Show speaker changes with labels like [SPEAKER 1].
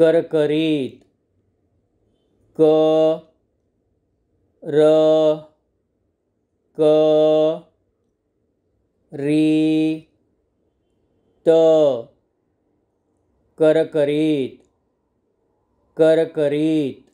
[SPEAKER 1] कर करीत क र क री त कर करीत कर करीत